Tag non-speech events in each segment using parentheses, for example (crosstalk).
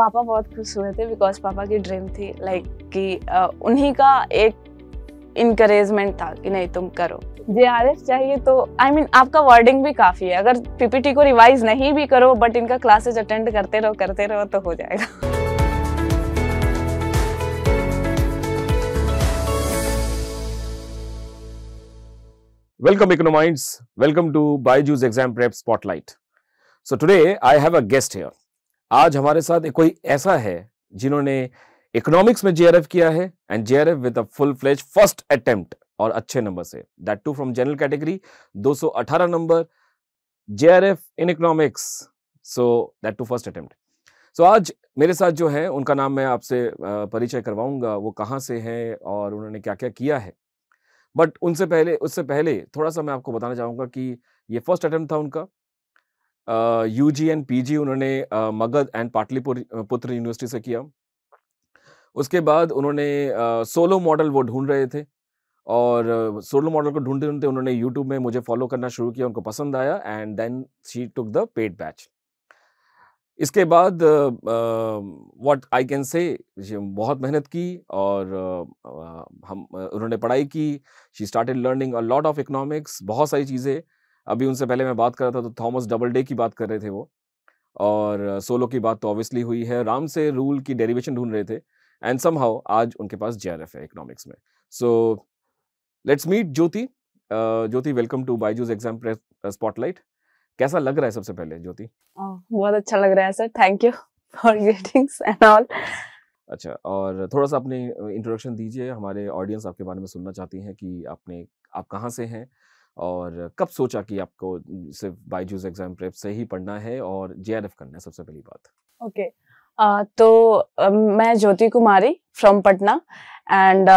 पापा बहुत खुश हुए थे बिकॉज पापा की ड्रीम थी लाइक like, कि uh, उन्हीं का एक इनक्रेजमेंट था कि नहीं तुम करो जे आर एफ चाहिए तो आई I मीन mean, आपका वर्डिंग भी काफ़ी है अगर पीपीटी को रिवाइज नहीं भी करो बट इनका क्लासेज अटेंड करते रहो करते रहो तो हो जाएगा Welcome Economics. Welcome to Baiju's Exam Prep Spotlight. So today I have a guest here. आज हमारे साथ कोई ऐसा है जिन्होंने इकोनॉमिक्स में जेआरएफ किया है and JRF with a full fledge first attempt और अच्छे नंबर से that too from general category 218 number JRF in economics so that too first attempt सो आज मेरे साथ जो है उनका नाम मैं आपसे परिचय करवाऊंगा वो कहाँ से हैं और उन्होंने क्या क्या किया है बट उनसे पहले उससे पहले थोड़ा सा मैं आपको बताना चाहूँगा कि ये फर्स्ट अटैम्प्ट था उनका U G and P G उन्होंने मगध एंड पुत्र यूनिवर्सिटी से किया उसके बाद उन्होंने सोलो मॉडल वो ढूंढ रहे थे और सोलो मॉडल को ढूंढते ढूंढते उन्होंने यूट्यूब में मुझे फॉलो करना शुरू किया उनको पसंद आया and then she took the paid batch इसके बाद व्हाट आई कैन से बहुत मेहनत की और uh, हम उन्होंने पढ़ाई की she started learning a lot of economics बहुत सारी चीज़ें अभी उनसे पहले मैं बात कर रहा था तो थॉमस डबल डे की बात कर रहे थे वो और सोलो की बात तो ऑब्वियसली हुई है राम से रूल की डेरिवेशन ढूंढ रहे थे एंड सम हाउ आज उनके पास जे आर एफ है इकोनॉमिक्स में so let's meet Jyoti Jyoti welcome to Byju's exam spotlight कैसा लग रहा है सबसे पहले ज्योति बहुत अच्छा लग रहा है sir thank you for greetings and all अच्छा और थोड़ा सा अपने इंट्रोडक्शन दीजिए हमारे ऑडियंस आपके बारे में सुनना चाहती हैं कि आपने आप कहाँ से हैं और कब सोचा कि आपको सिर्फ बाईजूस एग्जाम प्रेप से ही पढ़ना है और जे करना है सबसे पहली बात ओके okay. uh, तो uh, मैं Jyoti Kumari from Patna and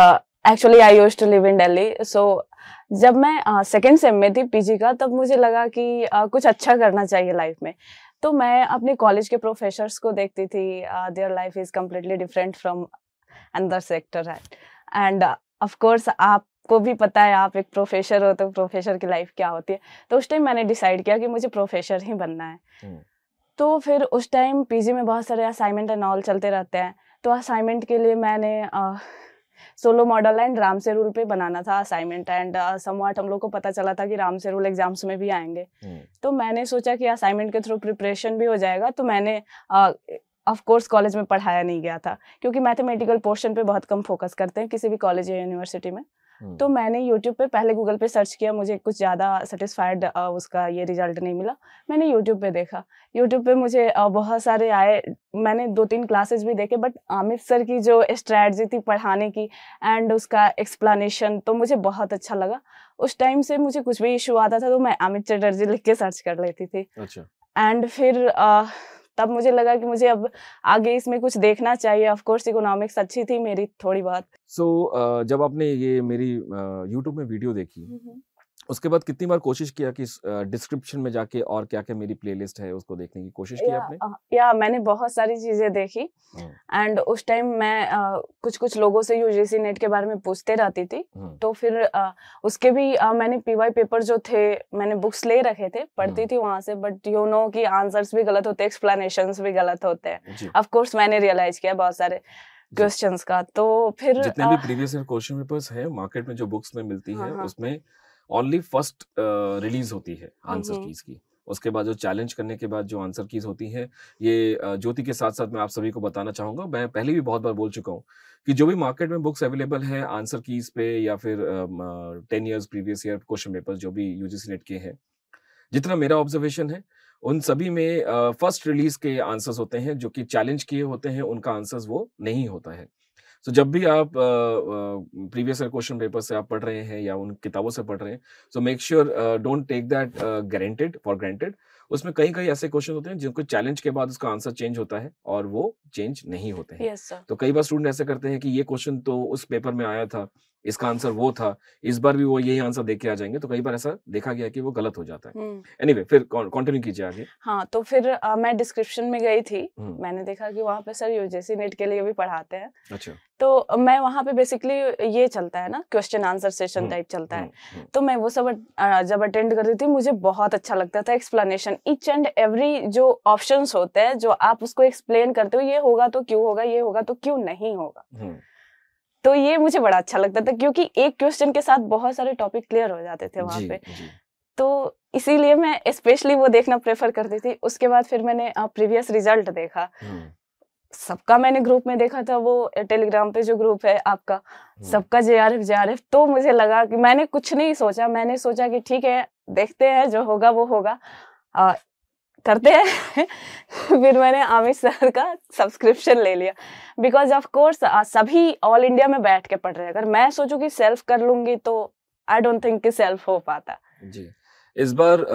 actually I use to live in Delhi so जब मैं सेकेंड uh, सेम में थी पीजी का तब मुझे लगा कि uh, कुछ अच्छा करना चाहिए लाइफ में तो मैं अपने कॉलेज के प्रोफेसर्स को देखती थी their life is completely different from अंदर सेक्टर एंड ऑफ कोर्स आप को भी पता है आप एक प्रोफेसर हो तो प्रोफेसर की लाइफ क्या होती है तो उस टाइम मैंने डिसाइड किया कि मुझे प्रोफेसर ही बनना है हम्म। तो फिर उस टाइम पीजी में बहुत सारे असाइनमेंट एंड ऑल चलते रहते हैं तो असाइनमेंट के लिए मैंने सोलो मॉडल एंड राम से रूल पे बनाना था असाइनमेंट एंड समवाट हम लोग को पता चला था कि राम से रूल एग्जाम्स में भी आएंगे हम्म। तो मैंने सोचा कि असाइनमेंट के थ्रू प्रिपरेशन भी हो जाएगा तो मैंने ऑफ कोर्स कॉलेज में पढ़ाया नहीं गया था क्योंकि मैथमेटिकल पोर्शन पे बहुत कम फोकस करते हैं किसी भी कॉलेज या यूनिवर्सिटी में हम्म। तो मैंने यूट्यूब पे पहले गूगल पे सर्च किया मुझे कुछ ज़्यादा सेटिस्फाइड उसका ये रिजल्ट नहीं मिला मैंने यूट्यूब पे देखा यूट्यूब पे मुझे बहुत सारे आए मैंने दो तीन क्लासेस भी देखे बट आमिर सर की जो स्ट्रैटी थी पढ़ाने की एंड उसका एक्सप्लानशन तो मुझे बहुत अच्छा लगा उस टाइम से मुझे कुछ भी इशू आता था तो मैं अमित चटर्जी लिख के सर्च कर लेती थी एंड अच्छा। फिर तब मुझे लगा कि मुझे अब आगे इसमें कुछ देखना चाहिए ऑफ कोर्स इकोनॉमिक्स अच्छी थी मेरी थोड़ी बहुत सो so, जब आपने ये मेरी यूट्यूब में वीडियो देखी उसके बाद कितनी बार कोशिश किया कि डिस्क्रिप्शन में जाके और क्या क्या मेरी प्लेलिस्ट है उसको देखने की कोशिश की आपने या मैंने बहुत सारी चीजें देखी एंड उस टाइम मैं आ, कुछ कुछ लोगों से यूजीसी नेट के बारे में पूछते रहती थी तो फिर आ, उसके भी आ, मैंने पीवाई पेपर जो थे मैंने बुक्स ले रखे थे पढ़ती थी वहां से बट यू नो की आंसर भी गलत होते एक्सप्लेनेशन भी गलत होते हैं ऑफकोर्स मैंने रियलाइज किया बहुत सारे क्वेश्चंस का तो फिर जितने भी प्रीवियस ईयर क्वेश्चन पेपर्स है मार्केट में जो बुक्स में मिलती हाँ, है हाँ। उसमें ओनली फर्स्ट रिलीज होती है आंसर कीज की उसके बाद जो चैलेंज करने के बाद जो आंसर कीज होती हैं ये ज्योति के साथ साथ मैं आप सभी को बताना चाहूंगा मैं पहले भी बहुत बार बोल चुका हूँ कि जो भी मार्केट में बुक्स अवेलेबल है आंसर कीज पे या फिर ten years previous year question paper जो भी यूजीसी नेट के हैं जितना मेरा ऑब्जर्वेशन है उन सभी में फर्स्ट रिलीज के आंसर्स होते हैं जो कि चैलेंज किए होते हैं उनका आंसर्स वो नहीं होता है सो so, जब भी आप प्रीवियस ईयर क्वेश्चन पेपर से आप पढ़ रहे हैं या उन किताबों से पढ़ रहे हैं so make sure don't take that granted for granted उसमें कई कई ऐसे क्वेश्चन होते हैं जिनको चैलेंज के बाद उसका आंसर चेंज होता है और वो चेंज नहीं होते हैं yes, तो कई बार स्टूडेंट ऐसे करते हैं कि ये क्वेश्चन तो उस पेपर में आया था इसका आंसर वो था इस बार भी वो यही आंसर देके आ जाएंगे तो कई बार ऐसा देखा गया कि वो गलत हो जाता है एनीवे हम्म। anyway, फिर कंटिन्यू कीजिए आगे हाँ तो फिर आ, मैं डिस्क्रिप्शन में गई थी हम्म। मैंने देखा कि वहाँ पे सर यूजेसी नेट के लिए भी पढ़ाते हैं अच्छा तो मैं वहाँ पे बेसिकली ये चलता है ना क्वेश्चन आंसर सेशन टाइप चलता है हम्म, तो मैं वो सब जब अटेंड करती थी मुझे बहुत अच्छा लगता था एक्सप्लेनेशन ईच एंड एवरी जो ऑप्शंस होते हैं जो आप उसको एक्सप्लेन करते हो ये होगा तो क्यों होगा ये होगा तो क्यों नहीं होगा तो ये मुझे बड़ा अच्छा लगता था क्योंकि एक क्वेश्चन के साथ बहुत सारे टॉपिक क्लियर हो जाते थे वहाँ पे तो इसीलिए मैं स्पेशली वो देखना प्रेफर करती थी उसके बाद फिर मैंने प्रीवियस रिजल्ट देखा सबका मैंने ग्रुप में देखा था वो टेलीग्राम पे जो ग्रुप है आपका सबका J R F J R F तो मुझे लगा कि मैंने कुछ नहीं सोचा मैंने सोचा कि ठीक है देखते हैं जो होगा वो होगा आ, करते हैं (laughs) फिर मैंने आमिर सर का सब्सक्रिप्शन ले लिया बिकॉज ऑफ कोर्स सभी ऑल इंडिया में बैठ के पढ़ रहे हैं अगर मैं सोचूं कि सेल्फ कर लूंगी तो आई डोंट थिंक कि सेल्फ हो पाता जी इस बार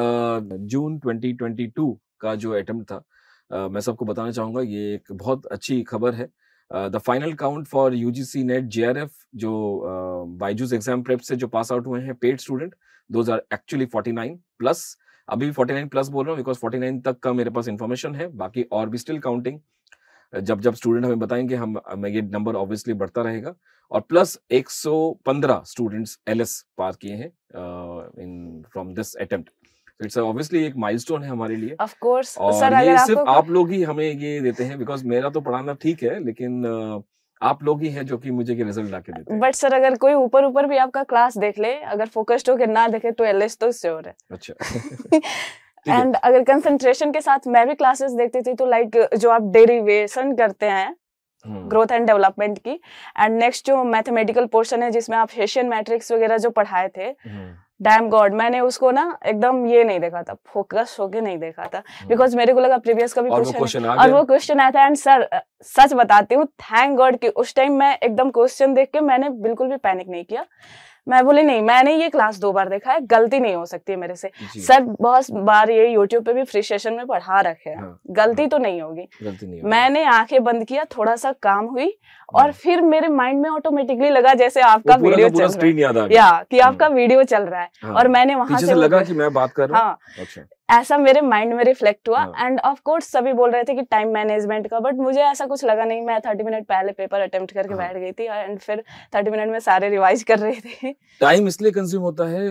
जून uh, 2022 का जो अटेम्प्ट था uh, मैं सबको बताना चाहूंगा ये एक बहुत अच्छी खबर है the final count for U G C NET J R F जो बाइजूस एग्जाम प्रेप से जो पास आउट हुए हैं पेड स्टूडेंट दो are actually forty nine plus अभी 49 प्लस बोल रहा हूँ बिकॉज 49 तक का मेरे पास इन्फॉर्मेशन है बाकी और भी स्टिल काउंटिंग जब जब स्टूडेंट हमें बताएंगे हम मैं ये नंबर ऑब्वियसली बढ़ता रहेगा और प्लस 115 स्टूडेंट्स एलएस पार किए हैं in from this attempt it's obviously एक माइलस्टोन है हमारे लिए ऑफ कोर्स और सर, ये सिर्फ आप लोग ही हमें ये देते हैं बिकॉज मेरा तो पढ़ाना ठीक है लेकिन uh, आप लोग ही हैं जो कि मुझे के रिजल्ट ला के देते हैं बट सर अगर कोई ऊपर ऊपर भी आपका क्लास देख ले अगर फोकस्ड होकर ना देखे तो एल तो श्योर है अच्छा एंड (laughs) अगर कंसंट्रेशन के साथ मैं भी क्लासेस देखती थी तो लाइक जो आप डेरिवेशन करते हैं ग्रोथ एंड डेवलपमेंट की एंड नेक्स्ट जो मैथमेटिकल पोर्शन है जिसमें आप हेशियन मैट्रिक्स वगैरह जो पढ़ाए थे hmm. डैम गॉड मैंने उसको ना एकदम ये नहीं देखा था फोकस होके नहीं देखा था बिकॉज hmm. मेरे को लगा प्रीवियस का भी क्वेश्चन और वो क्वेश्चन आया था एंड सर सच बताती हूँ थैंक गॉड कि उस टाइम मैं एकदम क्वेश्चन देख के मैंने बिल्कुल भी पैनिक नहीं किया मैं बोली नहीं मैंने ये क्लास दो बार देखा है गलती नहीं हो सकती है मेरे से सर बहुत बार ये यूट्यूब पे भी फ्री सेशन में पढ़ा रखे हैं हाँ, गलती हाँ, तो नहीं होगी नहीं मैंने आंखें बंद किया थोड़ा सा काम हुई और हाँ। फिर मेरे माइंड में ऑटोमेटिकली लगा जैसे आपका वीडियो चल रहा है या कि आपका वीडियो हाँ। चल रहा है हाँ। और मैंने वहां से लगा कि मैं बात कर रहा हूँ अच्छा। ऐसा मेरे माइंड में रिफ्लेक्ट हुआ एंड ऑफ कोर्स सभी बोल रहे थे कि टाइम मैनेजमेंट का बट मुझे ऐसा कुछ लगा नहीं मैं थर्टी मिनट पहले पेपर अटेम्प्ट करके हाँ। बैठ गई थी एंड फिर थर्टी मिनट में सारे रिवाइज कर रहे थे टाइम इसलिए कंज्यूम होता है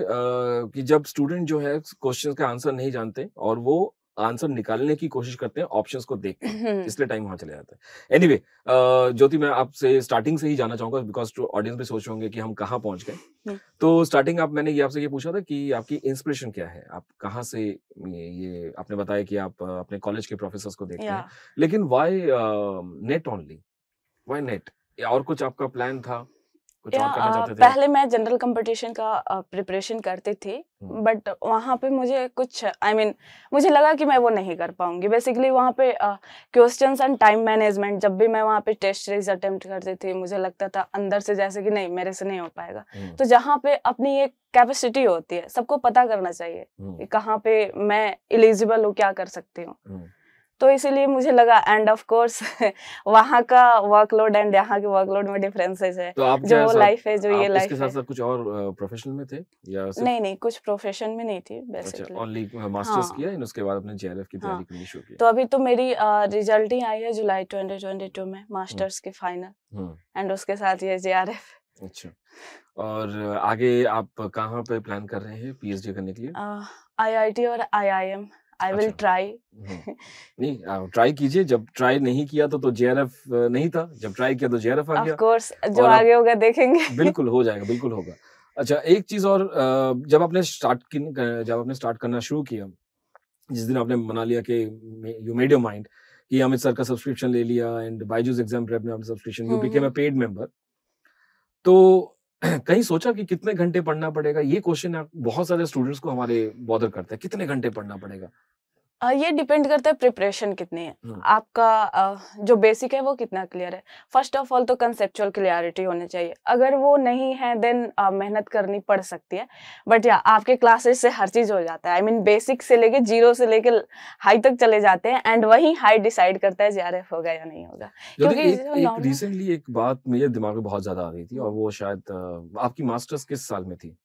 कि जब स्टूडेंट जो है क्वेश्चन का आंसर नहीं जानते और वो आंसर निकालने की कोशिश करते हैं ऑप्शंस को देख हम्म। इसलिए टाइम वहां चले जाता है एनीवे ज्योति मैं आपसे स्टार्टिंग से ही जाना चाहूंगा बिकॉज टू ऑडियंस भी सोच होंगे कि हम कहाँ पहुंच गए हम्म। तो स्टार्टिंग आप मैंने ये आपसे ये पूछा था कि आपकी इंस्पिरेशन क्या है आप कहाँ से ये, ये आपने बताया कि आप अपने कॉलेज के प्रोफेसर को देखते हैं लेकिन why NET only why NET और कुछ आपका प्लान था कुछ और करना चाहते थे पहले मैं जनरल कंपटीशन का प्रिपरेशन करते थे बट वहाँ पे मुझे कुछ आई I मीन mean, मुझे लगा कि मैं वो नहीं कर पाऊंगी बेसिकली वहाँ पे क्वेश्चन एंड टाइम मैनेजमेंट जब भी मैं वहाँ पे टेस्ट सीरीज अटेम्प्ट करती थी मुझे लगता था अंदर से जैसे कि नहीं मेरे से नहीं हो पाएगा तो जहाँ पे अपनी एक कैपेसिटी होती है सबको पता करना चाहिए कहाँ पे मैं एलिजिबल हूँ क्या कर सकती हूँ तो इसीलिए मुझे लगा एंड ऑफ कोर्स वहाँ का वर्कलोड एंड यहाँ के वर्कलोड में डिफरेंसेस है तो आप जो वो लाइफ है जो ये लाइफ है साथ साथ कुछ और प्रोफेशन में थे या सिर्फ? नहीं नहीं कुछ प्रोफेशन में नहीं थी ओनली अच्छा, मास्टर्स हाँ, हाँ। किया उसके बाद अपने जेएलएफ की तैयारी हाँ। शुरू की तो अभी तो मेरी रिजल्ट ही आई है जुलाई 2022 में मास्टर्स की फाइनल एंड उसके साथ ये जेआरएफ अच्छा और आगे आप कहाँ पे प्लान कर रहे हैं पीएचडी करने के लिए आईआईटी और आईआईएम आई विल ट्राई नहीं ट्राई कीजिए जब ट्राई नहीं किया तो तो जेआरएफ नहीं था जब ट्राई किया तो जेआरएफ आ गया ऑफ कोर्स जो आगे होगा देखेंगे बिल्कुल हो जाएगा बिल्कुल होगा अच्छा एक चीज और जब आपने स्टार्ट जब आपने स्टार्ट करना शुरू किया जिस दिन आपने मना लिया कि यू मेड योर माइंड कि अमित सर का सब्सक्रिप्शन ले लिया एंड बायजूस एग्जाम प्रेप में आपने subscription you became a paid member तो (clears throat) कहीं सोचा कि कितने घंटे पढ़ना पड़ेगा ये क्वेश्चन बहुत सारे स्टूडेंट्स को हमारे बॉदर करता है कितने घंटे पढ़ना पड़ेगा ये डिपेंड करता है प्रिपरेशन कितनी है हाँ। आपका जो बेसिक है वो कितना क्लियर है फर्स्ट ऑफ ऑल तो कंसेप्चुअल क्लियरिटी होनी चाहिए अगर वो नहीं है देन मेहनत करनी पड़ सकती है बट या आपके क्लासेस से हर चीज़ हो जाता है I I mean mean, basic से लेके जीरो से लेके हाई तक चले जाते हैं एंड वही हाई डिसाइड करता है जे होगा या नहीं होगा क्योंकि रिसेंटली एक बात मेरे दिमाग में बहुत ज़्यादा आ रही थी और वो शायद आपकी मास्टर्स किस साल में थी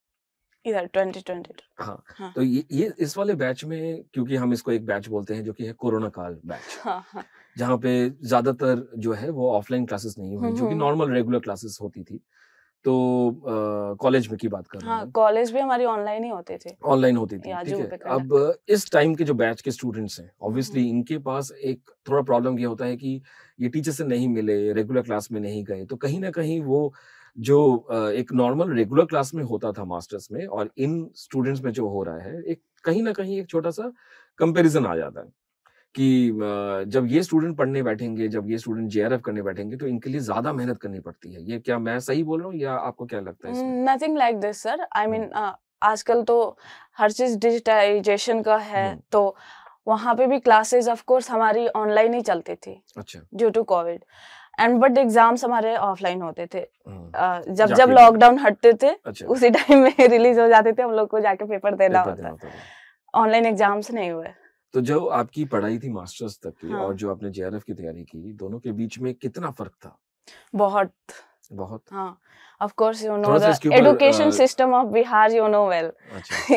इधर 2020 हाँ, हाँ तो ये, ये इस वाले बैच में क्योंकि हम इसको एक बैच बोलते हैं जो कि है कोरोना काल बैच (laughs) हाँ, हाँ. जहाँ पे ज्यादातर जो है वो ऑफलाइन क्लासेस नहीं हुई जो कि hmm, hmm. Normal regular classes होती थी तो कॉलेज में की बात कर रहे हैं हाँ, कॉलेज भी हमारी ऑनलाइन ही होते थे ऑनलाइन होती थी ठीक है अब इस टाइम के जो बैच के स्टूडेंट्स हैं ऑब्वियसली हम्म। इनके पास एक थोड़ा प्रॉब्लम ये होता है कि ये टीचर से नहीं मिले रेगुलर क्लास में नहीं गए तो कहीं ना कहीं वो जो एक नॉर्मल रेगुलर क्लास में होता था मास्टर्स में और इन स्टूडेंट्स में जो हो रहा है एक कहीं ना कहीं एक छोटा सा कंपैरिजन आ जाता है कि जब ये स्टूडेंट पढ़ने बैठेंगे जब ये स्टूडेंट जे करने बैठेंगे तो इनके लिए ज्यादा मेहनत करनी पड़ती है ये क्या मैं सही बोल रहा हूँ या आपको क्या लगता है nothing like this sir I mean आजकल तो हर चीज डिजिटाइजेशन का है हम्म। तो वहाँ पे भी क्लासेस ऑफ कोर्स हमारी ऑनलाइन ही चलती थी due to covid and but exams हमारे ऑफलाइन होते थे uh, जब जब लॉकडाउन हटते थे अच्छा। उसी टाइम में रिलीज (laughs) हो जाते थे हम लोग को जाके पेपर देना होता ऑनलाइन एग्जाम्स नहीं हुए तो जो आपकी पढ़ाई थी मास्टर्स तक की हाँ। और जो आपने जेआरएफ की तैयारी की दोनों के बीच में कितना फर्क था बहुत बहुत of course you know the education system of Bihar you know well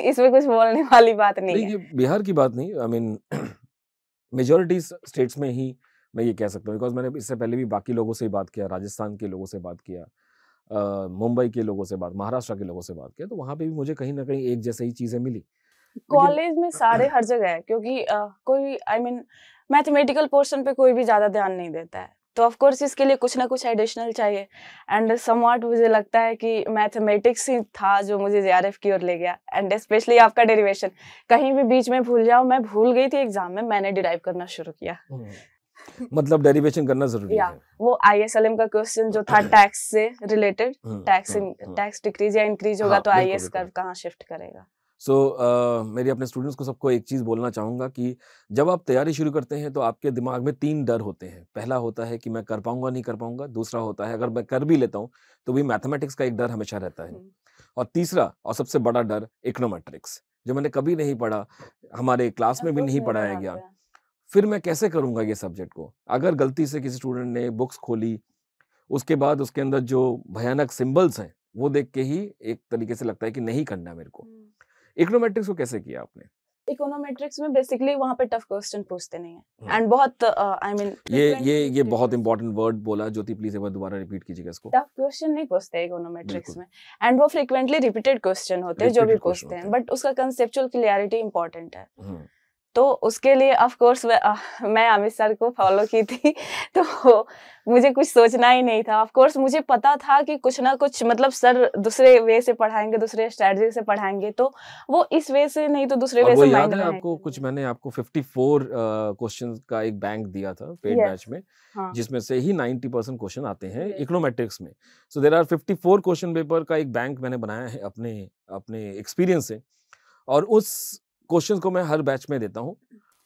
इसमें कुछ बोलने वाली बात नहीं, नहीं है बिहार की बात नहीं आई मीन मेजॉरिटी स्टेट्स में ही मैं ये कह सकता हूँ बिकॉज मैंने इससे पहले भी बाकी लोगों से ही बात किया राजस्थान के लोगों से बात किया मुंबई के लोगों से बात महाराष्ट्र के लोगों से बात किया तो वहाँ पे भी मुझे कहीं ना कहीं एक जैसे ही चीज़ें मिली कॉलेज में सारे हर जगह है क्योंकि आ, कोई I I mean mean, mathematical portion पे कोई भी ज़्यादा ध्यान नहीं देता है तो ऑफ कोर्स इसके लिए कुछ ना कुछ एडिशनल चाहिए एंड समवाट मुझे लगता है कि मैथमेटिक्स ही था जो मुझे जे की ओर ले गया एंड स्पेशली आपका डेरिवेशन कहीं भी बीच में भूल जाओ मैं भूल गई थी एग्जाम में मैंने डिराइव करना शुरू किया हम्म। मतलब डेरिवेशन करना जरूरी yeah, है वो आईएसएलएम का क्वेश्चन जो था टैक्स (coughs) से रिलेटेड टैक्स टैक्स डिक्रीज या इंक्रीज हाँ, होगा हाँ, तो आईएएस कर्व कहाँ शिफ्ट करेगा सो so, uh, मेरी अपने स्टूडेंट्स को सबको एक चीज़ बोलना चाहूँगा कि जब आप तैयारी शुरू करते हैं तो आपके दिमाग में तीन डर होते हैं पहला होता है कि मैं कर पाऊँगा नहीं कर पाऊँगा दूसरा होता है अगर मैं कर भी लेता हूँ तो भी मैथमेटिक्स का एक डर हमेशा रहता है और तीसरा और सबसे बड़ा डर इकोनोमेट्रिक्स जो मैंने कभी नहीं पढ़ा हमारे क्लास में भी नहीं पढ़ाया गया फिर मैं कैसे करूँगा ये सब्जेक्ट को अगर गलती से किसी स्टूडेंट ने बुक्स खोली उसके बाद उसके अंदर जो भयानक सिम्बल्स हैं वो देख के ही एक तरीके से लगता है कि नहीं करना मेरे को इकोनोमेट्रिक्स को कैसे किया आपने इकोनोमेट्रिक्स में बेसिकली वहाँ पे टफ क्वेश्चन पूछते नहीं है एंड हाँ। बहुत I uh, mean I mean, ये ये ये बहुत इंपॉर्टेंट वर्ड बोला ज्योति प्लीज एक बार दोबारा रिपीट कीजिएगा इसको टफ क्वेश्चन नहीं पूछते इकोनोमेट्रिक्स में एंड वो फ्रीक्वेंटली रिपीटेड क्वेश्चन होते हैं जो भी पूछते हैं बट उसका कंसेप्चुअल क्लियरिटी इंपॉर्टेंट है हाँ। तो उसके लिए ऑफ कोर्स मैं आमिर सर को फॉलो की थी (laughs) तो मुझे कुछ सोचना ही नहीं था ऑफ कोर्स मुझे पता था कि कुछ ना कुछ मतलब सर दूसरे वे से पढ़ाएंगे दूसरे स्ट्रेटजी से पढ़ाएंगे तो वो इस वे से नहीं तो दूसरे वे से याद है आपको कुछ मैंने आपको 54 क्वेश्चन uh, का एक बैंक दिया था पेड मैच में हाँ. जिसमें से ही 90 परसेंट क्वेश्चन आते हैं इकोनोमेट्रिक्स में so there are fifty question paper का एक बैंक मैंने बनाया है अपने अपने एक्सपीरियंस से और उस क्वेश्चंस को मैं हर बैच में देता हूँ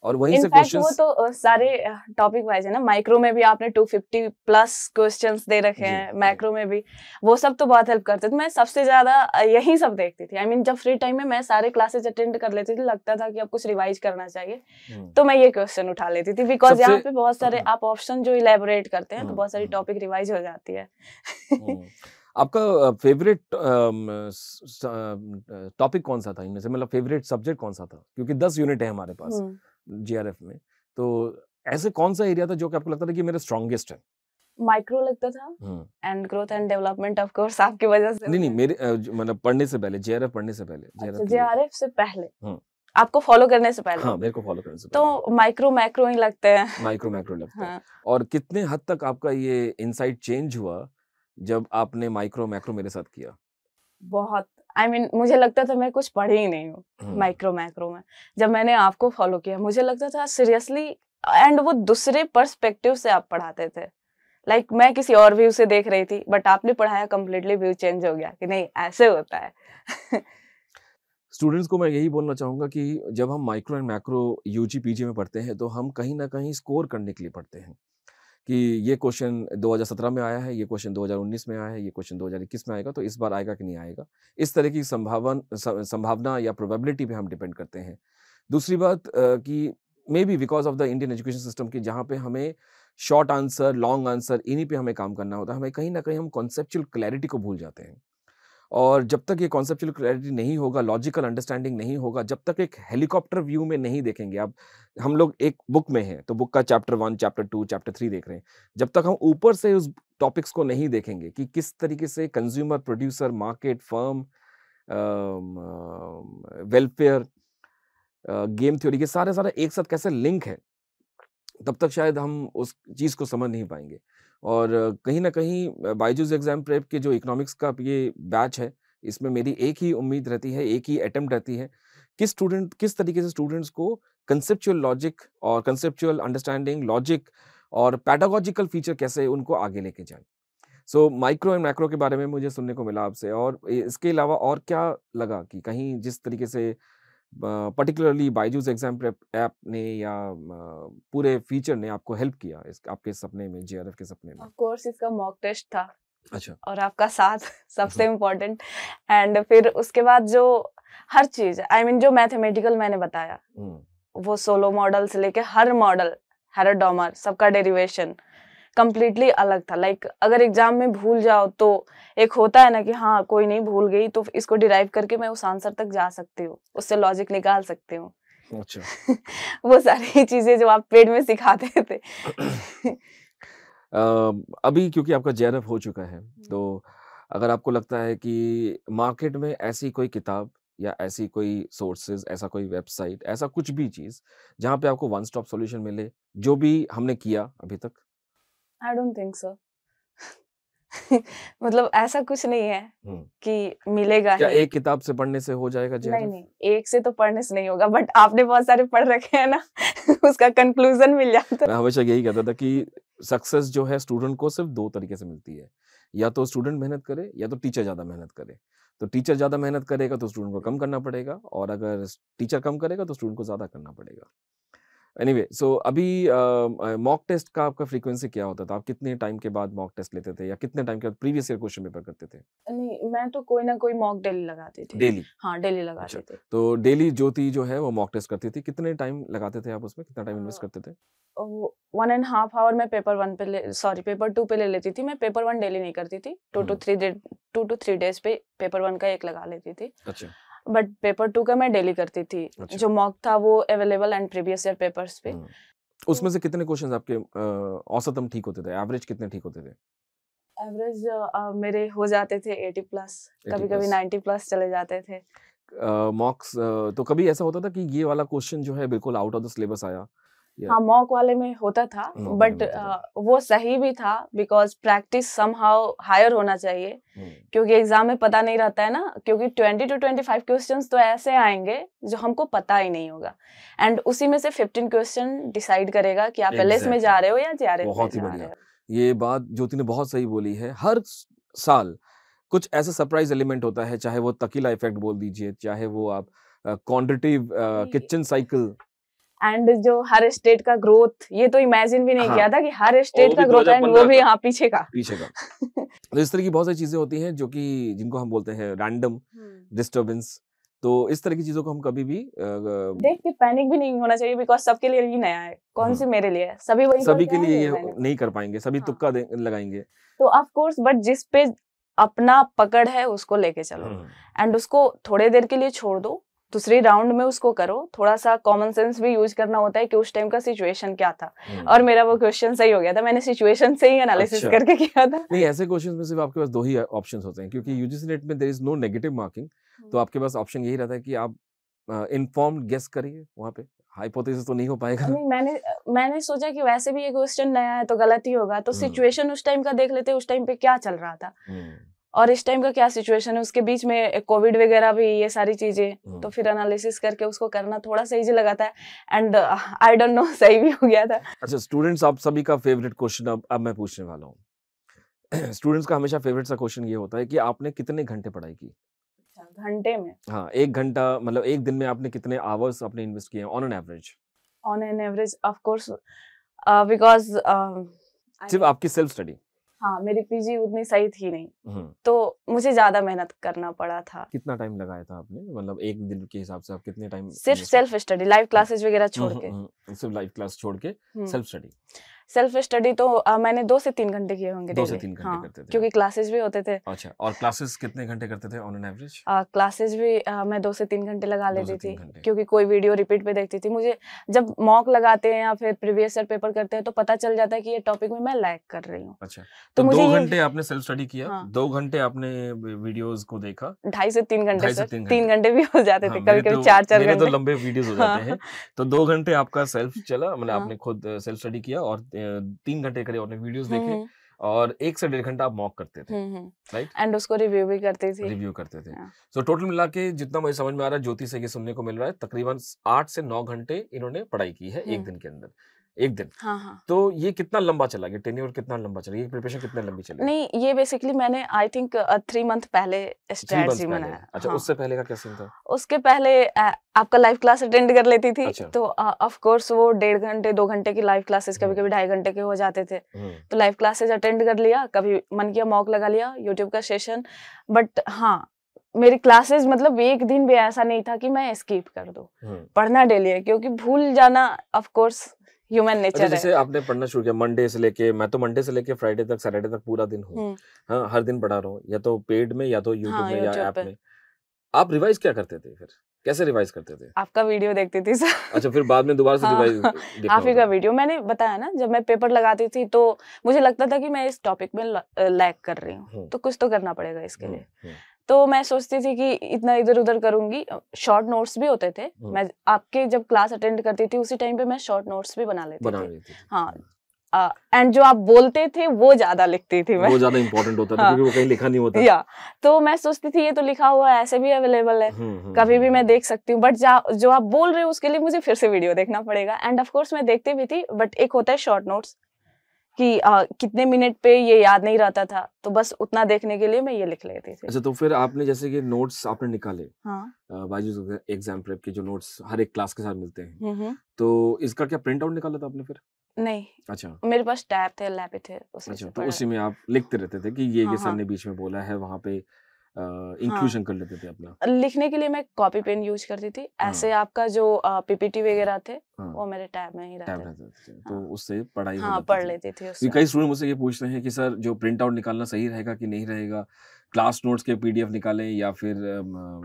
और वही से क्वेश्चंस वो तो सारे टॉपिक वाइज है ना माइक्रो में भी आपने 250 प्लस क्वेश्चंस दे रखे हैं मैक्रो में भी वो सब तो बहुत हेल्प करते थे मैं सबसे ज्यादा यही सब देखती थी आई I मीन mean, जब फ्री टाइम में मैं सारे क्लासेस अटेंड कर लेती थी लगता था कि अब कुछ रिवाइज करना चाहिए हम्म। तो मैं ये क्वेश्चन उठा लेती थी बिकॉज यहाँ पे बहुत सारे हम्म। आप ऑप्शन जो इलेबोरेट करते हैं तो बहुत सारी टॉपिक हम्म, रिवाइज हो जाती है (laughs) आपका फेवरेट टॉपिक कौन सा था इनमें से मतलब फेवरेट सब्जेक्ट कौन सा था क्योंकि दस यूनिट है हमारे पास जीआरएफ में तो ऐसे कौन सा एरिया था जो कि आपको लगता था कि मेरा स्ट्रॉन्गेस्ट है माइक्रो लगता था and growth and development of course आपकी वजह से नहीं नहीं मेरे मतलब पढ़ने से पहले जेआरएफ पढ़ने से पहले जेआरएफ अच्छा, से पहले आपको फॉलो करने से पहले हाँ, मेरे को फॉलो करने से तो पहले। तो माइक्रो माइक्रो ही लगते हैं माइक्रो माइक्रो लगते हाँ. हैं और कितने हद तक आपका ये इनसाइट चेंज हुआ जब आपने माइक्रो मैक्रो मेरे साथ किया बहुत आई I मीन mean, मुझे लगता था मैं कुछ पढ़ी ही नहीं हूँ माइक्रो मैक्रो में जब मैंने आपको फॉलो किया मुझे लगता था सीरियसली एंड वो दूसरे पर्सपेक्टिव से आप पढ़ाते थे लाइक like, मैं किसी और व्यू से देख रही थी बट आपने पढ़ाया कम्प्लीटली व्यू चेंज हो गया कि नहीं ऐसे होता है स्टूडेंट्स को मैं यही बोलना चाहूँगा कि जब हम micro and macro UG PG में पढ़ते हैं तो हम कहीं ना कहीं स्कोर करने के लिए पढ़ते हैं कि ये क्वेश्चन 2017 में आया है ये क्वेश्चन 2019 में आया है ये क्वेश्चन 2021 में आएगा तो इस बार आएगा कि नहीं आएगा इस तरह की संभावन संभावना या प्रोबेबिलिटी पे हम डिपेंड करते हैं दूसरी बात कि maybe because of the Indian education system की जहाँ पे हमें शॉर्ट आंसर लॉन्ग आंसर इन्हीं पे हमें काम करना होता है हमें कहीं ना कहीं हम कॉन्सेप्चुअल क्लैरिटी को भूल जाते हैं और जब तक ये कॉन्सेप्चुअल क्लैरिटी नहीं होगा लॉजिकल अंडरस्टैंडिंग नहीं होगा जब तक एक हेलीकॉप्टर व्यू में नहीं देखेंगे आप हम लोग एक बुक में हैं तो बुक का chapter one chapter two chapter three देख रहे हैं जब तक हम ऊपर से उस टॉपिक्स को नहीं देखेंगे कि किस तरीके से consumer producer market firm welfare game theory के सारे सारे एक साथ कैसे लिंक है तब तक शायद हम उस चीज़ को समझ नहीं पाएंगे और कहीं ना कहीं बाइजूज एग्ज़ाम प्रेप के जो इकोनॉमिक्स का ये बैच है इसमें मेरी एक ही उम्मीद रहती है एक ही अटेम्प्ट रहती है कि स्टूडेंट किस तरीके से स्टूडेंट्स को कंसेप्चुअल लॉजिक और कंसेप्चुअल अंडरस्टैंडिंग लॉजिक और पैडागोजिकल फीचर कैसे उनको आगे लेके जाए सो माइक्रो एंड मैक्रो के बारे में मुझे सुनने को मिला आपसे और इसके अलावा और क्या लगा कि कहीं जिस तरीके से पर्टिकुलरली बाइजूस एग्जाम ऐप ने या uh, पूरे फीचर ने आपको हेल्प किया इस आपके सपने में जे के सपने में कोर्स इसका मॉक टेस्ट था अच्छा और आपका साथ (laughs) सबसे इम्पोर्टेंट (laughs) एंड फिर उसके बाद जो हर चीज आई I मीन mean, जो मैथमेटिकल मैंने बताया वो सोलो मॉडल से लेके हर मॉडल हेरोडोमर सबका डेरिवेशन कम्प्लीटली अलग था लाइक like, अगर एग्जाम में भूल जाओ तो एक होता है ना कि हाँ कोई नहीं भूल गई तो इसको डिराइव करके मैं उस आंसर तक जा सकती हूँ उससे लॉजिक निकाल सकती हूँ अच्छा (laughs) वो सारी चीजें जो आप पेड में सिखाते थे (clears throat) अभी क्योंकि आपका जैनब हो चुका है हम्म। तो अगर आपको लगता है कि मार्केट में ऐसी कोई किताब या ऐसी कोई सोर्सेज ऐसा कोई वेबसाइट ऐसा कुछ भी चीज़ जहाँ पे आपको वन स्टॉप सॉल्यूशन मिले जो भी हमने किया अभी तक आई डोंट थिंक सो मतलब ऐसा कुछ नहीं है hmm. कि मिलेगा क्या एक किताब से पढ़ने से हो जाएगा हाँ जी नहीं नहीं एक से तो पढ़ने से नहीं होगा बट आपने बहुत सारे पढ़ रखे हैं ना (laughs) उसका कंक्लूजन मिल जाता मैं हमेशा यही कहता था कि सक्सेस जो है स्टूडेंट को सिर्फ दो तरीके से मिलती है या तो स्टूडेंट मेहनत करे या तो टीचर ज़्यादा मेहनत करे तो टीचर ज़्यादा मेहनत करेगा तो स्टूडेंट को कम करना पड़ेगा और अगर टीचर कम करेगा तो स्टूडेंट को ज़्यादा करना पड़ेगा एनीवे anyway, सो अभी मॉक uh, टेस्ट का आपका फ्रीक्वेंसी क्या होता था आप कितने टाइम के बाद मॉक टेस्ट लेते थे या कितने टाइम के बाद प्रीवियस ईयर क्वेश्चन पेपर करते थे नहीं मैं तो कोई ना कोई मॉक डेली लगाती थी डेली हाँ डेली लगाते अच्छा, थे तो डेली ज्योति जो है वो मॉक टेस्ट करती थी कितने टाइम लगाते थे आप उसमें कितना टाइम इन्वेस्ट करते थे वन एंड हाफ आवर मैं पेपर वन पे ले सॉरी पेपर टू पे ले लेती थी मैं पेपर वन डेली नहीं करती थी two two three two two three days पे पेपर वन का एक लगा लेती थी अच्छा बट पेपर टू का मैं डेली करती थी अच्छा। जो मॉक था वो available and previous year papers पे हम्म। उसमें से कितने क्वेश्चंस आपके औसतम ठीक होते थे एवरेज कितने ठीक होते थे एवरेज मेरे हो जाते थे 80 प्लस कभी कभी 90 प्लस चले जाते थे मॉक्स uh, uh, तो कभी ऐसा होता था कि ये वाला क्वेश्चन जो है बिल्कुल आउट ऑफ द सिलेबस आया हाँ मॉक वाले में होता था बट वो सही भी था because practice somehow higher होना चाहिए hmm. क्योंकि एग्जाम में पता नहीं रहता है ना क्योंकि twenty two twenty five question तो ऐसे आएंगे जो हमको पता ही नहीं होगा एंड उसी में से फिफ्टीन क्वेश्चन डिसाइड करेगा कि आप एल exactly. में जा रहे हो या जे आर बहुत ये बात ज्योति ने बहुत सही बोली है हर साल कुछ ऐसा सरप्राइज एलिमेंट होता है चाहे वो तकीला इफेक्ट बोल दीजिए चाहे वो आप क्वांटिटिव किचन साइकिल एंड जो हर स्टेट का ग्रोथ ये तो इमेजिन भी नहीं हाँ। किया था कि हर स्टेट का ग्रोथ है वो भी यहाँ पीछे का पीछे का (laughs) तो इस तरह की बहुत सारी चीजें होती हैं जो कि जिनको हम बोलते हैं रैंडम हम्म। डिस्टरबेंस तो इस तरह की चीजों को हम कभी भी आ, देख के पैनिक भी नहीं होना चाहिए बिकॉज सबके लिए ही नया है कौन हाँ। सी मेरे लिए सभी वही सभी के लिए ये नहीं कर पाएंगे सभी हाँ। तुक्का लगाएंगे तो ऑफ कोर्स बट जिस पे अपना पकड़ है उसको लेके चलो एंड उसको थोड़े देर के लिए छोड़ दो दूसरे राउंड में उसको करो थोड़ा सा कॉमन सेंस भी यूज करना होता है कि उस टाइम का सिचुएशन क्या था हम्म। और मेरा वो क्वेश्चन सही हो गया था मैंने सिचुएशन से ही एनालिसिस अच्छा। करके किया था नहीं ऐसे क्वेश्चंस में सिर्फ आपके पास दो ही ऑप्शंस होते हैं क्योंकि यूजीसी नेट में there is no negative marking तो हम्म। आपके पास ऑप्शन यही रहता है कि आप इन्फॉर्म्ड गेस करिए वहां पे हाइपोथेसिस तो नहीं हो पाएगा नहीं मैंने मैंने सोचा कि वैसे भी ये क्वेश्चन नया है तो गलत ही होगा तो सिचुएशन हम्म। उस टाइम का देख लेते उस टाइम पे क्या चल रहा था और इस टाइम का क्या सिचुएशन है उसके बीच में कोविड वगैरह भी ये सारी चीजें हम्म। तो फिर एनालिसिस करके उसको करना थोड़ा सही इजी लगा था एंड आई डोंट नो सही भी हो गया था अच्छा स्टूडेंट्स आप सभी का फेवरेट क्वेश्चन अब अब मैं पूछने वाला हूँ स्टूडेंट्स (clears throat) का हमेशा फेवरेट सा क्वेश्चन ये होता है कि आपने कितने घंटे पढ़ाई की अच्छा, घंटे में हाँ एक घंटा मतलब एक दिन में आपने कितने आवर्स आपने इन्वेस्ट किए on an average on an average of course because सिर्फ आपकी सेल्फ स्टडी हाँ मेरी पीजी उतनी सही थी नहीं हम्म। तो मुझे ज्यादा मेहनत करना पड़ा था कितना टाइम लगाया था आपने मतलब एक दिन के हिसाब से आप कितने टाइम सिर्फ सेल्फ स्टडी लाइव क्लासेस वगैरह छोड़ हम्म, के हम्म, सिर्फ लाइव क्लास छोड़ के सेल्फ स्टडी सेल्फ स्टडी तो आ, मैंने दो से तीन घंटे किए होंगे दो से तीन घंटे हाँ, करते थे क्योंकि क्लासेस भी होते थे अच्छा और क्लासेस कितने घंटे करते थे ऑन एन एवरेज क्लासेस भी आ, मैं दो से तीन घंटे लगा लेती थी क्योंकि कोई वीडियो रिपीट पे देखती थी मुझे जब मॉक लगाते हैं या फिर प्रीवियस ईयर पेपर करते हैं तो पता चल जाता है की ये टॉपिक में मैं लैक कर रही हूँ अच्छा तो, तो हाँ। दो घंटे आपने सेल्फ स्टडी किया दो घंटे आपने वीडियोज को देखा ढाई से तीन घंटे तीन घंटे भी हो जाते हाँ, थे कभी कभी तो चार चार तो घंटे लंबे वीडियो हो जाते हैं तो दो घंटे आपका सेल्फ चला मतलब आपने खुद सेल्फ स्टडी किया और तीन घंटे करीब अपने वीडियोस हम्म, देखे हम्म। और एक से डेढ़ घंटा आप मॉक करते थे राइट हम्म, एंड उसको रिव्यू भी करते थे रिव्यू करते थे सो हाँ। टोटल मिला के जितना मुझे समझ में आ रहा है ज्योति से ये सुनने को मिल रहा है तकरीबन आठ से नौ घंटे इन्होंने पढ़ाई की है एक दिन के अंदर एक दिन हाँ हाँ तो ये कितना लंबा चला गया टेन्योर कितना लंबा चला ये प्रिपरेशन कितने लंबी चली नहीं ये बेसिकली मैंने आई थिंक थ्री मंथ पहले स्ट्रेटजी बनाया अच्छा हाँ. उससे पहले का क्या सीन था उसके पहले आ, आपका लाइव क्लास अटेंड कर लेती थी अच्छा. तो ऑफ कोर्स वो डेढ़ घंटे दो घंटे की लाइव क्लासेस कभी कभी ढाई घंटे के हो जाते थे हम्म। तो लाइव क्लासेस अटेंड कर लिया कभी मन किया मॉक लगा लिया यूट्यूब का सेशन बट हाँ मेरी क्लासेस मतलब एक दिन भी ऐसा नहीं था कि मैं स्कीप कर दू हम्म। पढ़ना डेली है क्योंकि भूल जाना ऑफ कोर्स ह्यूमन नेचर अच्छा, जैसे आपने पढ़ना शुरू किया मंडे से लेके मैं तो मंडे से लेके फ्राइडे तक सैटरडे तक पूरा दिन हूँ हम्म। हाँ, हर दिन पढ़ा रहा हूँ या तो पेड में या तो यूट्यूब हाँ, में या ऐप में आप रिवाइज क्या करते थे फिर कैसे रिवाइज करते थे आपका वीडियो देखती थी सर अच्छा फिर बाद में दोबारा से हाँ, रिवाइज हाँ, आप ही का वीडियो मैंने बताया ना जब मैं पेपर लगाती थी तो मुझे लगता था कि मैं इस टॉपिक में लैग कर रही हूँ हम्म। तो कुछ तो करना पड़ेगा इसके हम्म, लिए तो मैं सोचती थी कि इतना इधर उधर करूंगी शॉर्ट नोट्स भी होते थे हम्म। मैं आपके जब क्लास अटेंड करती थी उसी टाइम पे मैं शॉर्ट नोट्स भी बना लेती बना थी हाँ एंड जो आप बोलते थे वो ज्यादा लिखती थी मैं वो ज्यादा इम्पोर्टेंट होता था हाँ। क्योंकि वो कहीं लिखा नहीं होता या तो मैं सोचती थी ये तो लिखा हुआ है ऐसे भी अवेलेबल है हम्म, हम्म, कभी भी मैं देख सकती हूँ बट जो आप बोल रहे हो उसके लिए मुझे फिर से वीडियो देखना पड़ेगा एंड ऑफ कोर्स मैं देखती भी थी बट एक होता है शॉर्ट नोट्स कि आ, कितने मिनट पे ये याद नहीं रहता था तो बस उतना देखने के लिए मैं ये लिख लेती थी अच्छा तो फिर आपने जैसे कि नोट्स आपने निकाले हाँ बाजू एग्जाम प्रेप के जो नोट्स हर एक क्लास के साथ मिलते हैं तो इसका क्या प्रिंट आउट निकाला था आपने फिर नहीं अच्छा मेरे पास टैब थे लैब थे अच्छा, तो उसी अच्छा तो उसी में आप लिखते रहते थे कि ये हाँ, ये सर हाँ। ने बीच में बोला है वहाँ पे इंक्लूजन हाँ। कर लेते थे अपना लिखने के लिए मैं कॉपी पेन यूज करती थी ऐसे हाँ। आपका जो पीपीटी वगैरह थे हाँ। वो मेरे टैब में ही रहते थे तो हाँ। उससे पढ़ाई हाँ पढ़ लेती थी तो कई स्टूडेंट मुझसे ये पूछते हैं कि सर जो प्रिंट आउट निकालना सही रहेगा कि नहीं रहेगा क्लास नोट्स के पीडीएफ निकालें या फिर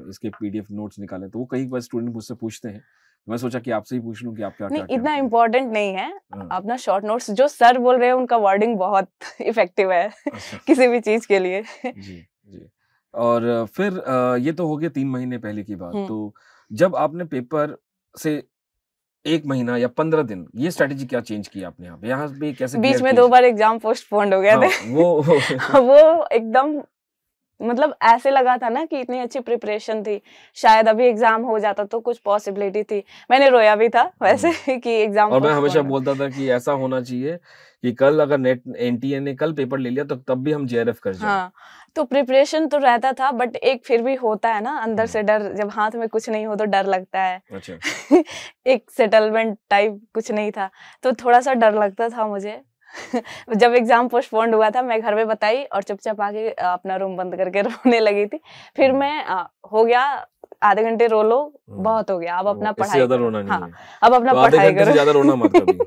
इसके पीडीएफ नोट्स निकालें तो वो कई बार स्टूडेंट मुझसे पूछते हैं मैं सोचा कि आपसे ही पूछ लूं कि आप क्या नहीं क्या, इतना इम्पोर्टेंट नहीं है अपना शॉर्ट नोट्स जो सर बोल रहे हैं उनका वर्डिंग बहुत इफेक्टिव है अच्छा। (laughs) किसी भी चीज के लिए जी जी और फिर ये तो हो गया तीन महीने पहले की बात तो जब आपने पेपर से एक महीना या पंद्रह दिन ये स्ट्रेटेजी क्या चेंज की आपने आप यहाँ पे कैसे बीच में दो बार एग्जाम पोस्टपोन हो गया हाँ, वो (laughs) वो एकदम मतलब ऐसे लगा था ना कि इतनी अच्छी प्रिपरेशन थी शायद अभी एग्जाम हो जाता तो कुछ पॉसिबिलिटी थी मैंने रोया भी था वैसे (laughs) कि एग्जाम और मैं हमेशा बोलता था कि ऐसा होना चाहिए कि कल अगर नेट एनटीए ने कल पेपर ले लिया तो तब भी हम जेआरएफ कर जाए हाँ तो प्रिपरेशन तो रहता था बट एक फिर भी होता है ना अंदर से हम्म। डर जब हाथ में कुछ नहीं हो तो डर लगता है अच्छा। (laughs) एक सेटलमेंट टाइप कुछ नहीं था तो थोड़ा सा डर लगता था मुझे (laughs) जब एग्जाम पोस्टपोन्ड हुआ था मैं घर में बताई और चुपचाप आके अपना रूम बंद करके (laughs) रोने लगी थी फिर हम्म। मैं आ, हो गया आधे घंटे रो लो हम्म। बहुत हो गया अब अपना पढ़ाई करो रोना नहीं हाँ, अब अपना तो पढ़ाई करो ज्यादा रोना मत करो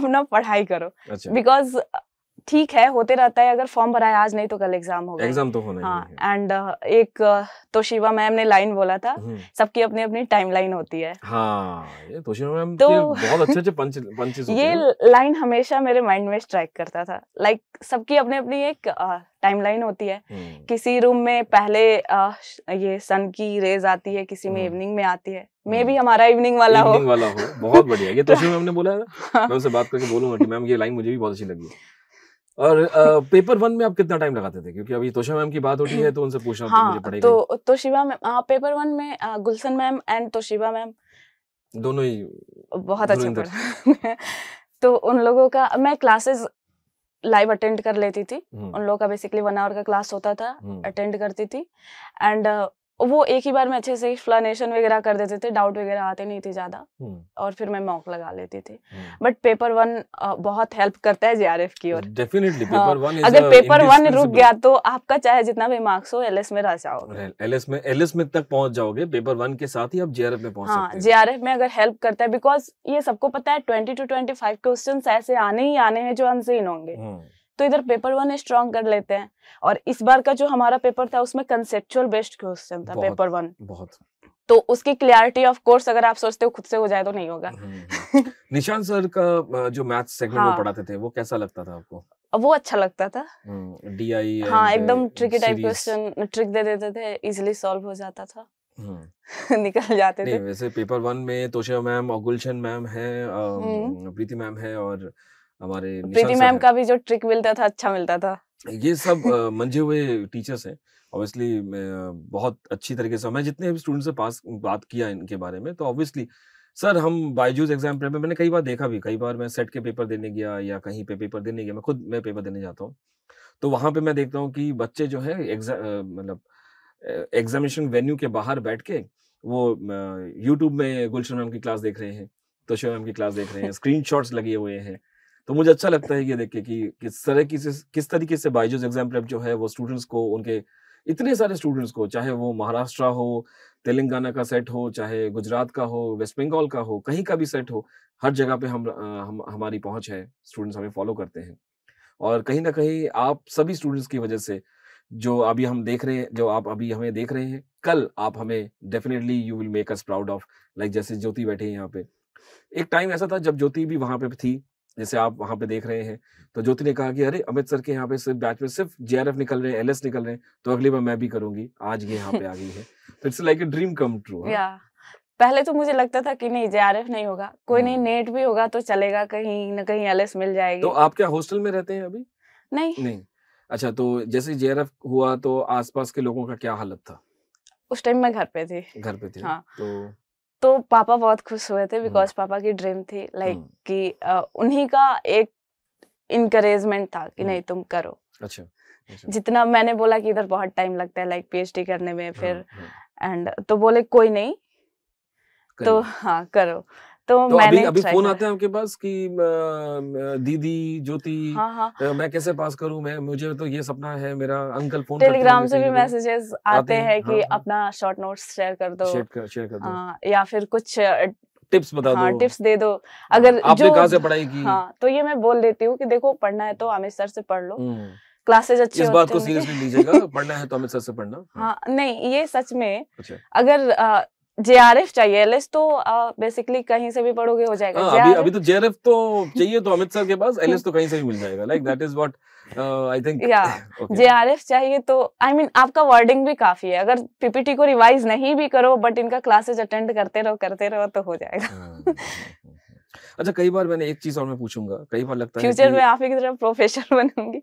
अपना पढ़ाई करो बिकॉज अच्छा। ठीक है होते रहता है अगर फॉर्म भरा है आज नहीं तो कल एग्जाम होगा एग्जाम तो होना हाँ एंड uh, एक uh, तो शिवा मैम ने लाइन बोला था हम्म। सबकी अपनी अपनी टाइम लाइन होती है हाँ ये तो शिवा मैम तो बहुत अच्छे अच्छे पंच पंचेस ये लाइन हमेशा मेरे माइंड में स्ट्राइक करता था लाइक सबकी अपनी अपनी एक टाइमलाइन uh, होती है हम्म। किसी रूम में पहले आ, ये सन की रेज आती है किसी में इवनिंग हम्म। में आती है मे भी हमारा इवनिंग वाला इवनिंग हो वाला हो बहुत बढ़िया ये (laughs) तो मैम ने बोला है मैं उनसे बात करके बोलूंगा कि मैम ये लाइन मुझे भी बहुत अच्छी लगी और पेपर वन में आप कितना टाइम लगाते थे क्योंकि अभी तोशा मैम की बात होती है तो उनसे पूछना हाँ, मुझे पड़ेगा तो तोशिबा मैम हाँ, पेपर वन में Gulshan ma'am and Toshiba ma'am दोनों ही बहुत अच्छे पढ़ा (laughs) तो उन लोगों का मैं क्लासेस लाइव अटेंड कर लेती थी हम्म। उन लोगों का बेसिकली वन आवर का क्लास होता था अटेंड हम्म। करती थी एंड वो एक ही बार में अच्छे से एक्सप्लेनेशन वगैरह कर देते थे डाउट वगैरह आते नहीं थे ज़्यादा हम्म। और फिर मैं मॉक लगा लेती थी बट पेपर वन बहुत हेल्प करता है जेआरएफ की ओर डेफिनेटली पेपर वन अगर पेपर वन रुक गया तो आपका चाहे जितना भी मार्क्स हो एलएस में रह जाओगे एलएस में एलएस में तक पहुंच जाओगे पेपर वन के साथ ही आप जेआरएफ में पहुंच हाँ जेआरएफ में अगर हेल्प करता है बिकॉज ये सबको पता है twenty two twenty five question ऐसे आने ही आने हैं जो अनसेन होंगे हम्म। तो इधर पेपर वन स्ट्रॉन्ग कर लेते हैं और इस बार का जो हमारा पेपर था उसमें कंसेप्चुअल बेस्ड क्वेश्चन था पेपर वन बहुत तो उसकी क्लियरिटी ऑफ कोर्स अगर आप सोचते हो खुद से हो जाए तो नहीं होगा हम्म, हम्म, हम्म। निशान सर का जो मैथ सेगमेंट हाँ, में पढ़ाते थे वो कैसा लगता था आपको वो अच्छा लगता था डीआई uh, हाँ एकदम ट्रिकी टाइप क्वेश्चन ट्रिक दे देते थे इजिली सॉल्व हो जाता था (laughs) निकल जाते थे वैसे पेपर वन में तोशा मैम और गुलशन मैम है प्रीति मैम है और हमारे तो प्रीति मैम का भी जो ट्रिक मिलता था अच्छा मिलता था ये सब (laughs) मंझे हुए टीचर्स हैं ऑब्वियसली बहुत अच्छी तरीके से मैं जितने भी स्टूडेंट से पास बात किया इनके बारे में तो ऑब्वियसली सर हम बायजूज एग्जाम पेपर मैंने कई बार देखा भी कई बार मैं सेट के पेपर देने गया या कहीं पे पेपर देने गया मैं खुद मैं पेपर देने जाता हूँ तो वहां पे मैं देखता हूँ कि बच्चे जो है मतलब एग्जामिनेशन वेन्यू के बाहर बैठ के वो यूट्यूब में गुलशन मैम की क्लास देख रहे हैं तो मैम की क्लास देख रहे हैं (laughs) स्क्रीन लगे हुए हैं तो मुझे अच्छा लगता है ये देख के कि किस तरह की से किस तरीके से बाइजूस एग्जाम प्रेप जो है वो स्टूडेंट्स को उनके इतने सारे स्टूडेंट्स को चाहे वो महाराष्ट्र हो तेलंगाना का सेट हो चाहे गुजरात का हो वेस्ट बंगाल का हो कहीं का भी सेट हो हर जगह पे हम हम हमारी पहुंच है स्टूडेंट्स हमें फॉलो करते हैं और कहीं ना कहीं आप सभी स्टूडेंट्स की वजह से जो अभी हम देख रहे हैं जो आप अभी हमें देख रहे हैं कल आप हमें definitely you will make us proud of like जैसे ज्योति बैठे हैं यहाँ पे एक टाइम ऐसा था जब ज्योति भी वहां पे थी जैसे आप वहां पे देख रहे हैं तो ज्योति ने कहा कि अरे अमित सर के यहाँ पे सिर्फ बैच में सिर्फ जे निकल रहे हैं एल निकल रहे हैं तो अगली बार मैं भी करूंगी आज ये यहाँ पे आ गई है (laughs) तो it's like a dream come true हाँ। पहले तो मुझे लगता था कि नहीं जे नहीं होगा कोई नहीं नेट हाँ। e भी होगा तो चलेगा कहीं ना कहीं एल मिल जाएगी तो आप क्या हॉस्टल में रहते हैं अभी नहीं नहीं अच्छा तो जैसे जे हुआ तो आसपास के लोगों का क्या हालत था उस टाइम मैं घर पे थी घर पे थी हाँ तो तो पापा बहुत खुश हुए थे बिकॉज हम्म। पापा की ड्रीम थी लाइक हम्म। कि उन्हीं का एक इनकरेजमेंट था कि नहीं हम्म। तुम करो अच्छा, अच्छा जितना मैंने बोला कि इधर बहुत टाइम लगता है लाइक पीएचडी करने में हाँ, फिर एंड हाँ। तो बोले कोई नहीं तो हाँ करो तो, तो मैंने अभी, अभी फोन आते हैं आपके पास कि दीदी ज्योति हाँ हाँ। मैं कैसे पास करूं मैं मुझे तो ये सपना है मेरा अंकल फोन टेलीग्राम से भी मैसेजेस आते हैं कि हाँ, हाँ। अपना शॉर्ट नोट्स शेयर कर दो शेयर कर दो हाँ, या फिर कुछ टिप्स बता हाँ, दो टिप्स दे दो अगर आपने जो कहा से पढ़ाई की हाँ तो ये मैं बोल देती हूँ कि देखो पढ़ना है तो आमिर सर से पढ़ लो क्लासेज हम्म। अच्छी इस बात को सीरियसली लीजिएगा पढ़ना है तो अमित सर से पढ़ना हाँ (laughs) हाँ नहीं ये सच में अच्छा। अगर आ, जेआरएफ चाहिए एलएस तो बेसिकली कहीं से भी पढ़ोगे हो जाएगा आ, हाँ, अभी अभी तो जेआरएफ तो चाहिए तो अमित सर के पास एलएस तो कहीं से भी मिल जाएगा like that is what I think या जेआरएफ चाहिए तो आई I मीन mean, आपका वर्डिंग भी काफी है अगर पीपीटी को रिवाइज नहीं भी करो बट इनका क्लासेस अटेंड करते रहो करते रहो तो हो जाएगा हाँ, हाँ, अच्छा कई बार मैंने एक चीज और मैं पूछूंगा कई बार लगता है फ्यूचर में आप ही की तरह प्रोफेसर (laughs) बनूंगी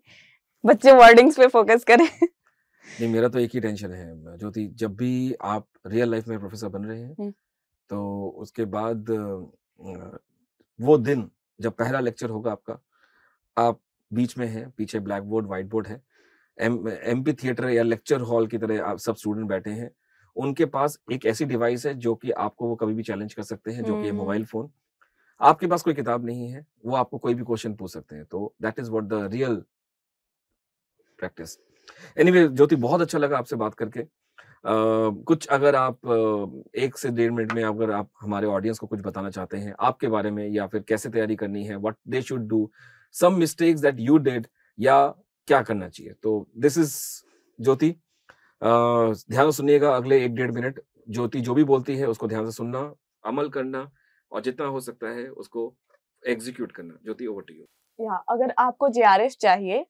बच्चे वर्डिंग्स पे फोकस करें नहीं मेरा तो एक ही टेंशन है ज्योति जब भी आप रियल लाइफ में प्रोफेसर बन रहे हैं तो उसके बाद वो दिन जब पहला लेक्चर होगा आपका आप बीच में हैं पीछे ब्लैक बोर्ड व्हाइट बोर्ड है amphitheatre or lecture hall की तरह आप सब स्टूडेंट बैठे हैं उनके पास एक ऐसी डिवाइस है जो कि आपको वो कभी भी चैलेंज कर सकते हैं जो कि मोबाइल फोन आपके पास कोई किताब नहीं है वो आपको कोई भी क्वेश्चन पूछ सकते हैं तो that is what the real practice anyway anyway, Jyoti बहुत अच्छा लगा आपसे बात करके Uh, कुछ अगर आप uh, एक से डेढ़ मिनट में अगर आप हमारे ऑडियंस को कुछ बताना चाहते हैं आपके बारे में या फिर कैसे तैयारी करनी है what they should do some mistakes that you did या क्या करना चाहिए तो दिस इज ज्योति ध्यान सुनिएगा अगले एक डेढ़ मिनट ज्योति जो भी बोलती है उसको ध्यान से सुनना अमल करना और जितना हो सकता है उसको एग्जीक्यूट करना ज्योति ओवर टू यू या अगर आपको जेआरएफ चाहिए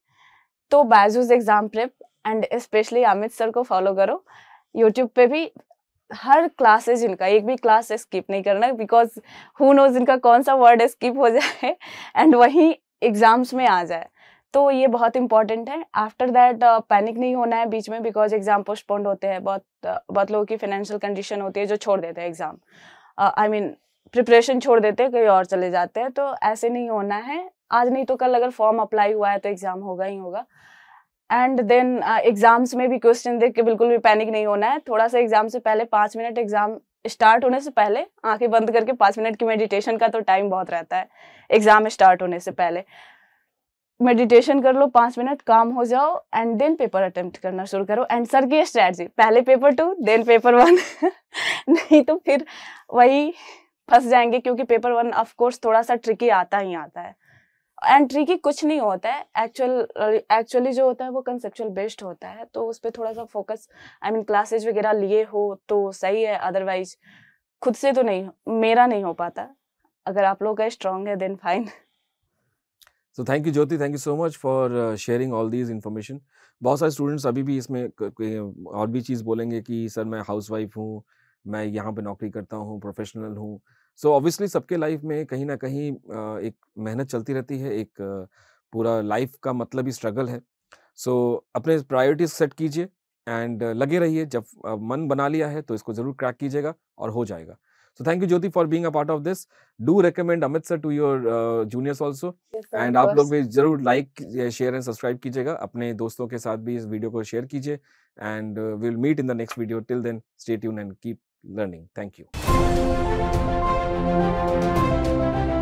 तो Byju's exam prep and specially Amit sir को फॉलो करो यूट्यूब पे भी हर क्लासेज इनका एक भी क्लास स्किप नहीं करना बिकॉज हु नोज इनका कौन सा वर्ड स्किप हो जाए एंड वही एग्ज़ाम्स में आ जाए तो ये बहुत इंपॉर्टेंट है आफ्टर दैट पैनिक नहीं होना है बीच में बिकॉज एग्ज़ाम पोस्टपोन्ड होते हैं बहुत uh, बहुत लोगों की फाइनेंशियल कंडीशन होती है जो छोड़ देते हैं एग्ज़ाम आई मीन प्रिपरेशन छोड़ देते हैं कहीं और चले जाते हैं तो ऐसे नहीं होना है आज नहीं तो कल अगर फॉर्म अप्लाई हुआ है तो एग्जाम होगा ही होगा एंड देन एग्जाम्स में भी क्वेश्चन देख के बिल्कुल भी पैनिक नहीं होना है थोड़ा सा एग्जाम से पहले पाँच मिनट एग्जाम स्टार्ट होने से पहले आंखें बंद करके पाँच मिनट की मेडिटेशन का तो टाइम बहुत रहता है एग्जाम स्टार्ट होने से पहले मेडिटेशन कर लो पाँच मिनट काम हो जाओ एंड देन पेपर अटेम्प्ट करना शुरू करो एंड सर की स्ट्रैटी पहले paper two then paper one नहीं तो फिर वही फंस जाएंगे क्योंकि पेपर वन ऑफकोर्स थोड़ा सा ट्रिकी आता ही आता है एंट्री की कुछ नहीं होता है एक्चुअल एक्चुअली जो होता है वो कंसेप्चुअल बेस्ड होता है तो उस पर थोड़ा सा फोकस आई मीन क्लासेज वगैरह लिए हो तो सही है अदरवाइज खुद से तो नहीं मेरा नहीं हो पाता अगर आप लोग का स्ट्रांग है then fine so thank you Jyoti thank you so much for sharing all these information बहुत सारे स्टूडेंट्स अभी भी इसमें और भी चीज़ बोलेंगे कि सर मैं हाउस वाइफ हूँ मैं यहाँ पे नौकरी करता हूँ प्रोफेशनल हूँ सो ऑब्वियसली सबके लाइफ में कहीं ना कहीं एक मेहनत चलती रहती है एक पूरा लाइफ का मतलब ही स्ट्रगल है सो अपने प्रायोरिटीज सेट कीजिए एंड लगे रहिए जब मन बना लिया है तो इसको जरूर क्रैक कीजिएगा और हो जाएगा so thank you Jyoti for being a part of this do recommend Amit sir to your juniors also and आप लोग भी जरूर लाइक शेयर एंड सब्सक्राइब कीजिएगा अपने दोस्तों के साथ भी इस वीडियो को शेयर कीजिए and we will meet in the next video till then stay tuned and keep learning thank you Música